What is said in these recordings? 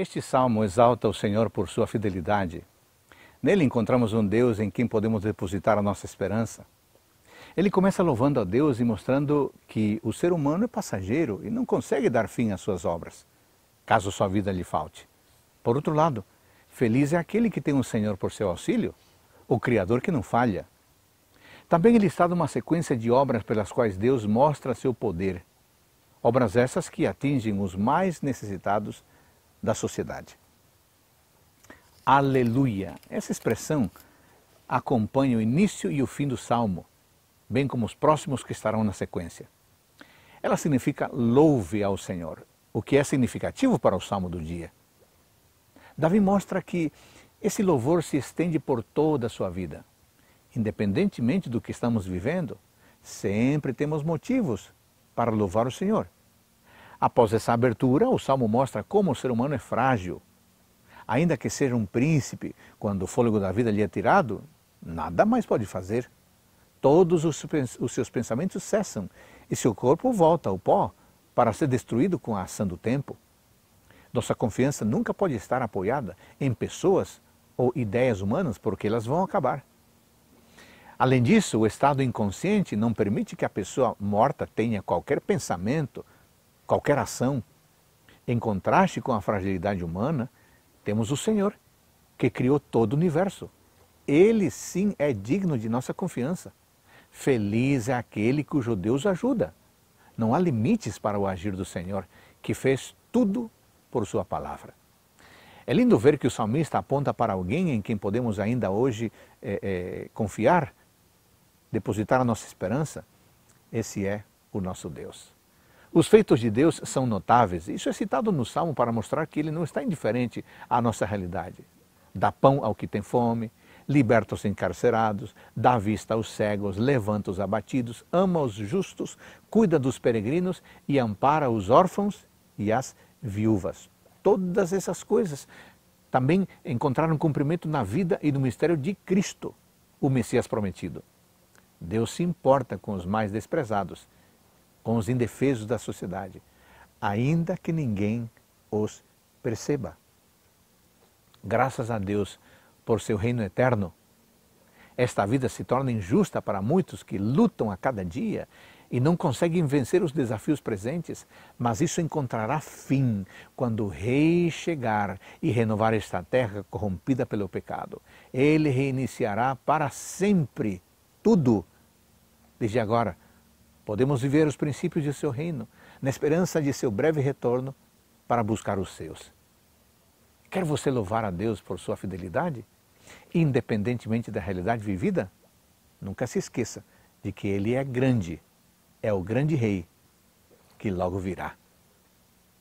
Este salmo exalta o Senhor por sua fidelidade. Nele encontramos um Deus em quem podemos depositar a nossa esperança. Ele começa louvando a Deus e mostrando que o ser humano é passageiro e não consegue dar fim às suas obras, caso sua vida lhe falte. Por outro lado, feliz é aquele que tem o um Senhor por seu auxílio, o Criador que não falha. Também ele está numa sequência de obras pelas quais Deus mostra seu poder. Obras essas que atingem os mais necessitados da sociedade. Aleluia! Essa expressão acompanha o início e o fim do salmo, bem como os próximos que estarão na sequência. Ela significa louve ao Senhor, o que é significativo para o salmo do dia. Davi mostra que esse louvor se estende por toda a sua vida. Independentemente do que estamos vivendo, sempre temos motivos para louvar o Senhor. Após essa abertura, o salmo mostra como o ser humano é frágil. Ainda que seja um príncipe, quando o fôlego da vida lhe é tirado, nada mais pode fazer. Todos os, seus pensamentos cessam e seu corpo volta ao pó para ser destruído com a ação do tempo. Nossa confiança nunca pode estar apoiada em pessoas ou ideias humanas, porque elas vão acabar. Além disso, o estado inconsciente não permite que a pessoa morta tenha qualquer pensamento qualquer ação, em contraste com a fragilidade humana, temos o Senhor, que criou todo o universo. Ele sim é digno de nossa confiança. Feliz é aquele cujo Deus ajuda. Não há limites para o agir do Senhor, que fez tudo por sua palavra. É lindo ver que o salmista aponta para alguém em quem podemos ainda hoje é, é, confiar, depositar a nossa esperança. Esse é o nosso Deus. Os feitos de Deus são notáveis. Isso é citado no Salmo para mostrar que ele não está indiferente à nossa realidade. Dá pão ao que tem fome, liberta os encarcerados, dá vista aos cegos, levanta os abatidos, ama os justos, cuida dos peregrinos e ampara os órfãos e as viúvas. Todas essas coisas também encontraram cumprimento na vida e no ministério de Cristo, o Messias prometido. Deus se importa com os mais desprezados com os indefesos da sociedade, ainda que ninguém os perceba. Graças a Deus por seu reino eterno, esta vida se torna injusta para muitos que lutam a cada dia e não conseguem vencer os desafios presentes, mas isso encontrará fim quando o Rei chegar e renovar esta terra corrompida pelo pecado. Ele reiniciará para sempre tudo, desde agora Podemos viver os princípios de seu reino, na esperança de seu breve retorno para buscar os seus. Quer você louvar a Deus por sua fidelidade, independentemente da realidade vivida? Nunca se esqueça de que Ele é grande, é o grande Rei que logo virá.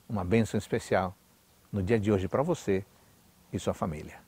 Uma bênção especial no dia de hoje para você e sua família.